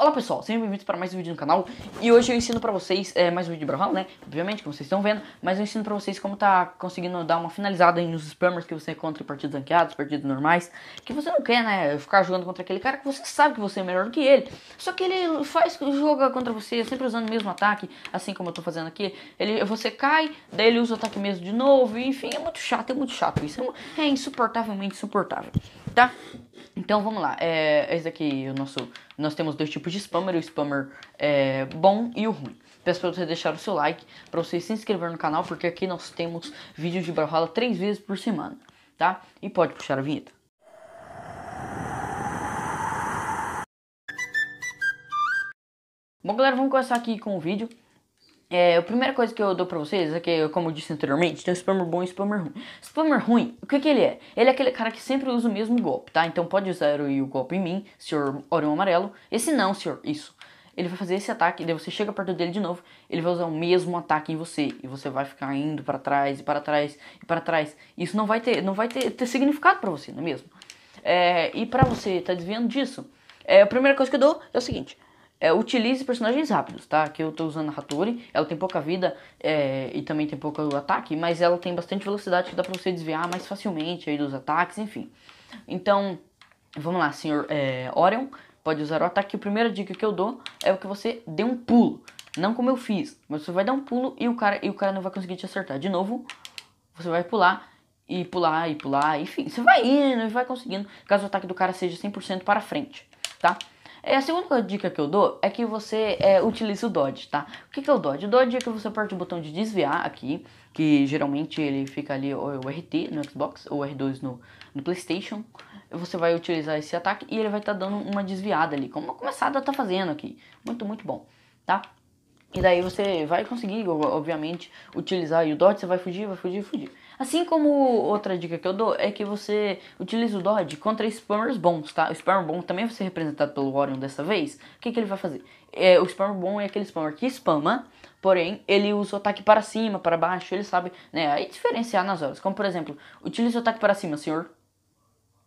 Olá pessoal, sejam bem-vindos para mais um vídeo no canal E hoje eu ensino para vocês, é, mais um vídeo de Brawlhalla, né, obviamente, como vocês estão vendo Mas eu ensino para vocês como tá conseguindo dar uma finalizada nos spammers que você encontra em partidas ranqueadas, partidas normais Que você não quer, né, ficar jogando contra aquele cara que você sabe que você é melhor do que ele Só que ele faz, joga contra você, sempre usando o mesmo ataque, assim como eu tô fazendo aqui ele, Você cai, daí ele usa o ataque mesmo de novo, e, enfim, é muito chato, é muito chato Isso é, é insuportavelmente insuportável tá? Então vamos lá, é, esse aqui. é o nosso. Nós temos dois tipos de spammer, o spammer é, bom e o ruim. Peço pra você deixar o seu like, para você se inscrever no canal, porque aqui nós temos vídeos de Brawlhalla três vezes por semana, tá? E pode puxar a vinheta. Bom galera, vamos começar aqui com o vídeo. É, a primeira coisa que eu dou pra vocês é que, como eu disse anteriormente, tem um spammer bom e spammer ruim. Spammer ruim, o que, que ele é? Ele é aquele cara que sempre usa o mesmo golpe, tá? Então pode usar o, o golpe em mim, senhor Orion Amarelo. Esse não, senhor, isso. Ele vai fazer esse ataque, daí você chega perto dele de novo, ele vai usar o mesmo ataque em você. E você vai ficar indo para trás, e para trás, e para trás. Isso não vai ter, não vai ter, ter significado para você, não é mesmo? É, e pra você tá desviando disso, é, a primeira coisa que eu dou é o seguinte: é, utilize personagens rápidos, tá? Que eu tô usando a Hattori, ela tem pouca vida é, e também tem pouco ataque, mas ela tem bastante velocidade que dá pra você desviar mais facilmente aí dos ataques, enfim. Então, vamos lá, senhor é, Orion, pode usar o ataque. A primeira dica que eu dou é o que você dê um pulo, não como eu fiz, mas você vai dar um pulo e o cara, e o cara não vai conseguir te acertar. De novo, você vai pular e pular e pular, enfim, você vai indo e vai conseguindo, caso o ataque do cara seja 100% para frente, tá? É, a segunda dica que eu dou é que você é, utilize o Dodge, tá? O que, que é o Dodge? O Dodge é que você aperta o botão de desviar aqui, que geralmente ele fica ali o RT no Xbox ou R2 no, no PlayStation. Você vai utilizar esse ataque e ele vai estar tá dando uma desviada ali, como a começada tá fazendo aqui. Muito, muito bom, tá? E daí você vai conseguir, obviamente, utilizar e o Dodge, você vai fugir, vai fugir, fugir. Assim como outra dica que eu dou é que você utilize o Dodge contra spammers bons, tá? O spammer bom também vai ser representado pelo Orion dessa vez. O que, que ele vai fazer? É, o spammer bom é aquele spammer que spama, porém ele usa o ataque para cima, para baixo, ele sabe, né? Aí diferenciar nas horas. Como por exemplo, utilize o ataque para cima, senhor.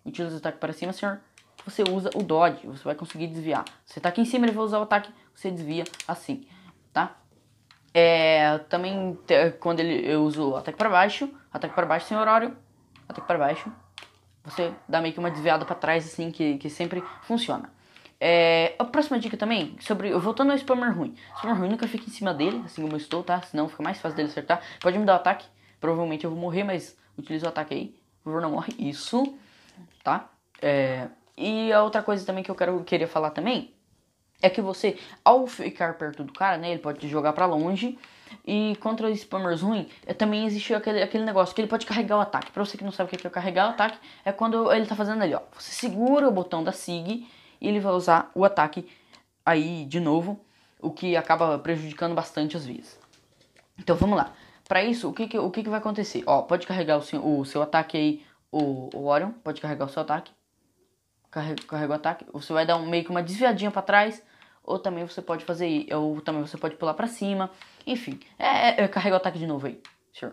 Utilize o ataque para cima, senhor você usa o dodge, você vai conseguir desviar. Você tá aqui em cima, ele vai usar o ataque, você desvia assim tá? É, também quando ele, eu uso ataque para baixo, ataque para baixo sem horário, ataque para baixo. Você dá meio que uma desviada para trás assim que, que sempre funciona. É, a próxima dica também, sobre voltando ao spammer ruim. Spammer ruim nunca fica em cima dele, assim como eu estou, tá? Senão fica mais fácil dele acertar. Pode me dar o ataque, provavelmente eu vou morrer, mas utiliza o ataque aí. Por favor, não morre. Isso, tá? É, e a outra coisa também que eu quero, queria falar também é que você, ao ficar perto do cara, né, ele pode te jogar para longe. E contra os spammers ruins, é, também existe aquele, aquele negócio que ele pode carregar o ataque. Pra você que não sabe o que é carregar o ataque, é quando ele tá fazendo ali, ó. Você segura o botão da SIG e ele vai usar o ataque aí de novo, o que acaba prejudicando bastante às vezes. Então vamos lá. Para isso, o que, que, o que, que vai acontecer? Ó, pode carregar o seu, o seu ataque aí, o, o Orion, pode carregar o seu ataque carrega, o ataque, você vai dar um, meio que uma desviadinha para trás, ou também você pode fazer, ou também você pode pular para cima, enfim, é, é, é, carrega o ataque de novo aí,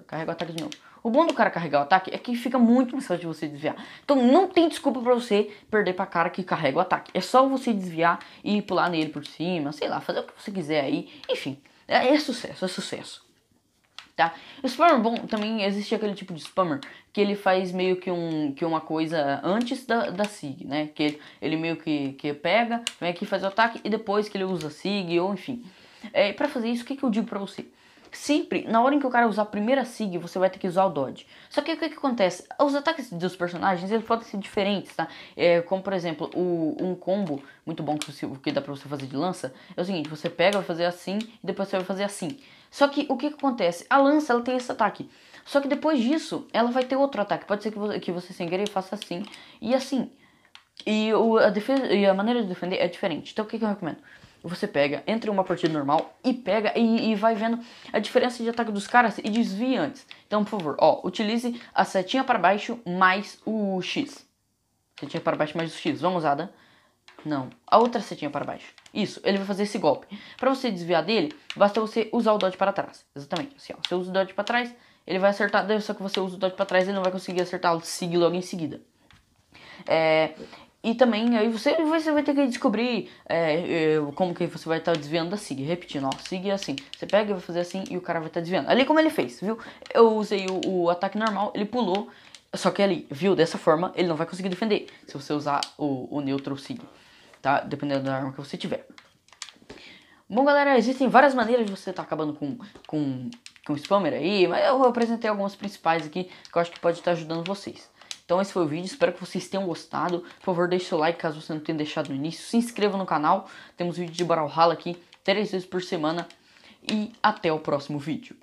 carrega o ataque de novo. O bom do cara carregar o ataque é que fica muito mais fácil de você desviar. Então não tem desculpa para você perder para cara que carrega o ataque. É só você desviar e pular nele por cima, sei lá, fazer o que você quiser aí. Enfim, é, é sucesso, é sucesso tá? O spammer bom também existe aquele tipo de spammer que ele faz meio que, um, que uma coisa antes da, da SIG, né? Que ele, ele meio que, que pega, vem aqui faz o ataque e depois que ele usa SIG ou enfim. É, para fazer isso, o que, que eu digo para você? sempre, na hora em que o cara usar a primeira SIG, você vai ter que usar o Dodge. Só que o que, que acontece? Os ataques dos personagens, eles podem ser diferentes, tá? É, como, por exemplo, o, um combo muito bom que, que dá pra você fazer de lança, é o seguinte, você pega, vai fazer assim, e depois você vai fazer assim. Só que o que, que acontece? A lança, ela tem esse ataque. Só que depois disso, ela vai ter outro ataque. Pode ser que você, que você sem querer faça assim, e assim. E, o, a defesa, e a maneira de defender é diferente. Então o que, que eu recomendo? você pega, entra em uma partida normal e pega e, e, vai vendo a diferença de ataque dos caras e desvia antes. Então, por favor, ó, utilize a setinha para baixo mais o X. Setinha para baixo mais o X, vamos usada. Não, a outra setinha para baixo. Isso, ele vai fazer esse golpe. Para você desviar dele, basta você usar o dodge para trás. Exatamente, assim, ó, você usa o dodge para trás, ele vai acertar, só que você usa o dodge para trás, ele não vai conseguir acertar o sig logo em seguida. É, e também aí você, você vai ter que descobrir é, é como que você vai estar tá desviando da SIG. Repetindo, ó, SIG é assim. Você pega e vai fazer assim e o cara vai estar tá desviando. Ali como ele fez, viu? Eu usei o, o ataque normal, ele pulou. Só que ali, viu? Dessa forma, ele não vai conseguir defender. Se você usar o, o neutro SIG, tá? Dependendo da arma que você tiver. Bom, galera, existem várias maneiras de você estar tá acabando com, com, com spammer aí, mas eu apresentei algumas principais aqui que eu acho que pode estar tá ajudando vocês. Então esse foi o vídeo, espero que vocês tenham gostado. Por favor, deixe seu like caso você não tenha deixado no início. Se inscreva no canal, temos vídeo de Brawlhalla aqui, três vezes por semana. E até o próximo vídeo.